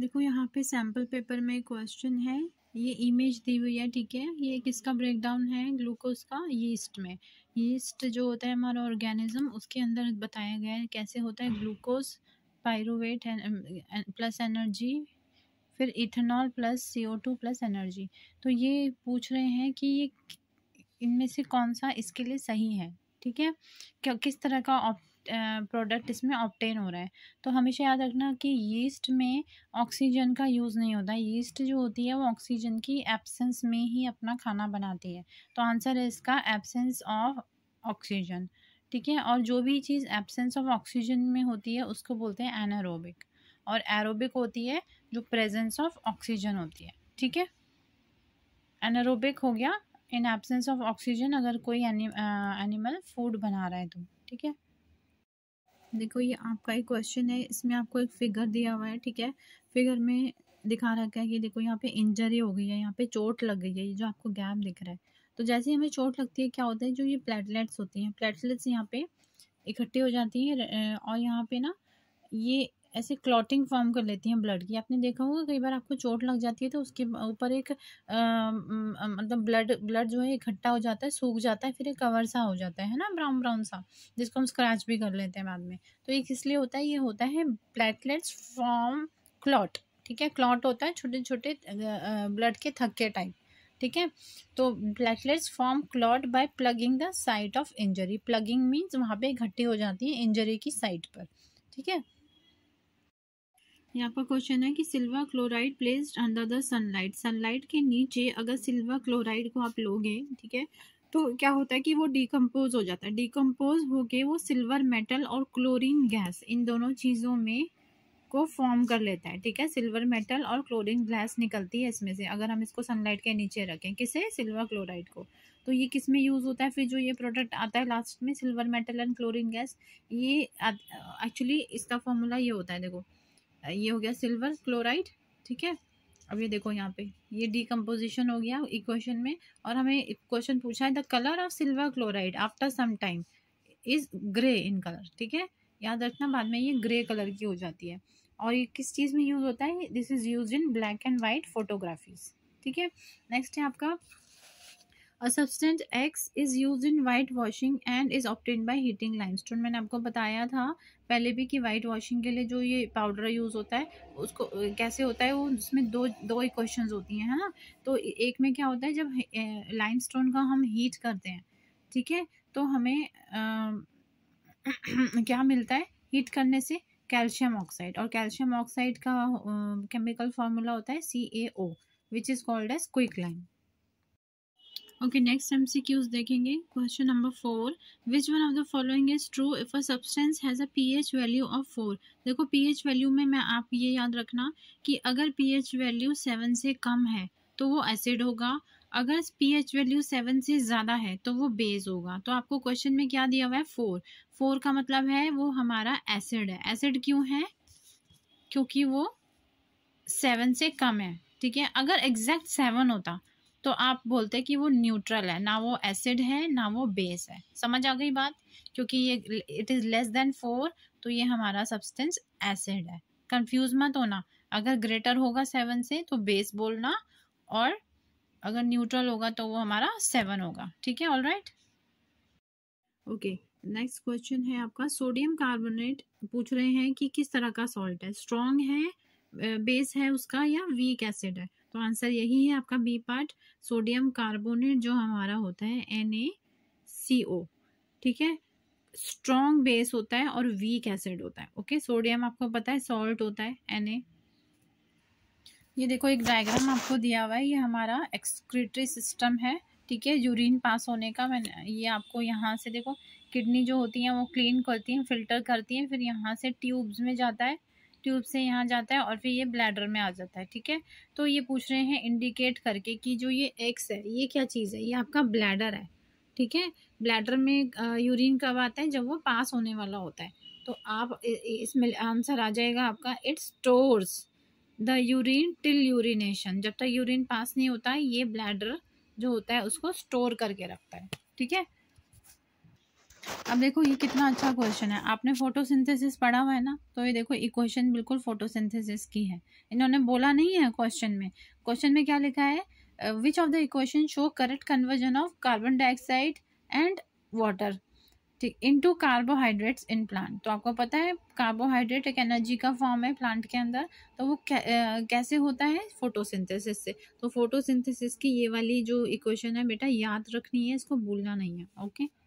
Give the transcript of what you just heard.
देखो यहाँ पे सैम्पल पेपर में क्वेश्चन है ये इमेज दी हुई है ठीक है ये किसका ब्रेकडाउन है ग्लूकोज का यीस्ट में यीस्ट जो होता है हमारा ऑर्गेनिज्म उसके अंदर बताया गया है कैसे होता है ग्लूकोज पायरोवेट प्लस एनर्जी फिर ethanol plus C two plus energy तो ये पूछ रहे हैं कि ये इनमें से कौन सा इसके लिए सही है ठीक है क्या किस तरह का प्रोडक्ट इसमें ऑप्टेन हो रहा है तो हमेशा याद रखना कि यीस्ट में ऑक्सीजन का यूज़ नहीं होता यीस्ट जो होती है वो ऑक्सीजन की एब्सेंस में ही अपना खाना बनाती है तो आंसर है इसका एब्सेंस ऑफ ऑक्सीजन ठीक है और जो भी चीज़ एब्सेंस ऑफ ऑक्सीजन में होती है उसको बोलते हैं एनारोबिक और एरोबिक होती है जो प्रेजेंस ऑफ ऑक्सीजन होती है ठीक है एनारोबिक हो गया इन एब्सेंस ऑफ ऑक्सीजन अगर कोई एनिमल फूड बना रहा है तो ठीक है देखो ये आपका एक क्वेश्चन है इसमें आपको एक फिगर दिया हुआ है ठीक है फिगर में दिखा रखा है कि देखो यहाँ पे इंजरी हो गई है यहाँ पे चोट लग गई है ये जो आपको गैप दिख रहा है तो जैसे हमें चोट लगती है क्या होता है जो ये प्लेटलेट्स होती हैं प्लेटलेट्स यहाँ पे इकट्ठे हो जाती हैं और यहाँ पे ना ये ऐसे क्लॉटिंग फॉर्म कर लेती हैं ब्लड की आपने देखा होगा कई बार आपको चोट लग जाती है तो उसके ऊपर एक मतलब ब्लड ब्लड जो है इकट्ठा हो जाता है सूख जाता है फिर एक कवर सा हो जाता है ना ब्राउन ब्राउन सा जिसको हम स्क्रैच भी कर लेते हैं बाद में तो एक इसलिए होता है ये होता है प्लेटलेट्स फॉर्म क्लॉट ठीक है क्लॉट होता है छोटे छोटे ब्लड के थक्के टाइप ठीक है तो platelets form clot by plugging the site of injury plugging means वहाँ पे इकट्ठी हो जाती है इंजरी की साइट पर ठीक है यहाँ पर क्वेश्चन है कि silver chloride placed under the sunlight sunlight के नीचे अगर सिल्वर क्लोराइड को आप लोगे ठीक है तो क्या होता है कि वो डिकम्पोज हो जाता है डिकम्पोज होके वो सिल्वर मेटल और क्लोरीन गैस इन दोनों चीज़ों में को फॉर्म कर लेता है ठीक है सिल्वर मेटल और क्लोरीन गैस निकलती है इसमें से अगर हम इसको सनलाइट के नीचे रखें किसे सिल्वर क्लोराइड को तो ये किस में यूज़ होता है फिर जो ये प्रोडक्ट आता है लास्ट में silver metal and chlorine gas ये एक्चुअली इसका फॉर्मूला ये होता है देखो ये हो गया सिल्वर क्लोराइड ठीक है अब ये देखो यहाँ पे ये डिकम्पोजिशन हो गया इक्वेशन में और हमें क्वेश्चन पूछा है the colour of silver chloride after some time is grey in colour ठीक है याद रखना बाद में ये ग्रे कलर की हो जाती है और ये किस चीज़ में यूज़ होता है this is use in black and white photographies ठीक है नेक्स्ट है आपका substance X is use in white washing and is obtain by heating limestone मैंने आपको बताया था पहले भी कि वाइट वॉशिंग के लिए जो ये पाउडर यूज़ होता है उसको कैसे होता है वो उसमें दो दो इक्वेशन होती हैं है ना तो एक में क्या होता है जब स्टोन का हम हीट करते हैं ठीक है तो हमें आ, क्या मिलता है हीट करने से कैल्शियम ऑक्साइड और कैल्शियम ऑक्साइड का केमिकल फार्मूला होता है C A O which is called as quick lime okay next M C Qs देखेंगे question number four which one of the following is true if a substance has a P H value of four देखो P H value में मैं आप ये याद रखना कि अगर पी एच वैल्यू सेवन से कम है तो वो एसिड होगा अगर पी एच वैल्यू सेवन से ज़्यादा है तो वो बेस होगा तो आपको क्वेश्चन में क्या दिया हुआ है फोर फोर का मतलब है वो हमारा एसिड है एसिड क्यों है क्योंकि वो सेवन से कम है ठीक है अगर एग्जैक्ट सेवन होता तो आप बोलते हैं कि वो न्यूट्रल है ना वो एसिड है ना वो बेस है समझ आ गई बात क्योंकि ये it is less than four तो ये हमारा सब्सटेंस एसिड है कंफ्यूज मत होना अगर ग्रेटर होगा सेवन से तो बेस बोलना और अगर न्यूट्रल होगा तो वो हमारा सेवन होगा ठीक है all right okay next question है आपका सोडियम कार्बोनेट पूछ रहे हैं कि किस तरह का सॉल्ट है स्ट्रॉन्ग है बेस है उसका या वीक एसिड है तो आंसर यही है आपका बी पार्ट सोडियम कार्बोनेट जो हमारा होता है एन ए सी ओ ठीक है स्ट्रॉन्ग बेस होता है और वीक एसिड होता है ओके सोडियम आपको पता है सॉल्ट होता है एन ए ये देखो एक डायग्राम आपको दिया हुआ है ये हमारा एक्सक्रीटरी सिस्टम है ठीक है यूरिन पास होने का मैंने ये आपको यहाँ से देखो किडनी जो होती है वो क्लीन करती हैं फिल्टर करती हैं फिर यहाँ से ट्यूब्स में जाता है ट्यूब से यहाँ जाता है और फिर ये ब्लैडर में आ जाता है ठीक है तो ये पूछ रहे हैं इंडिकेट करके कि जो ये एक्स है ये क्या चीज़ है ये आपका ब्लैडर है ठीक है ब्लैडर में यूरिन कब आता है जब वो पास होने वाला होता है तो आप इसमें आंसर आ जाएगा आपका it stores the urine till urination जब तक यूरिन पास नहीं होता है ये ब्लैडर जो होता है उसको स्टोर करके रखता है ठीक है अब देखो ये कितना अच्छा क्वेश्चन है आपने फोटोसिंथेसिस पढ़ा हुआ है ना तो ये देखो ये क्वेश्चन बिल्कुल फोटोसिंथेसिस की है इन्होंने बोला नहीं है क्वेश्चन में क्वेश्चन में क्या लिखा है which of the equation show correct conversion of carbon dioxide and water ठीक टू कार्बोहाइड्रेट्स इन प्लांट तो आपको पता है कार्बोहाइड्रेट एक एनर्जी का फॉर्म है प्लांट के अंदर तो वो कैसे होता है फोटोसिंथेसिस से तो फोटोसिंथेसिस की ये वाली जो इक्वेशन है बेटा याद रखनी है इसको भूलना नहीं है ओके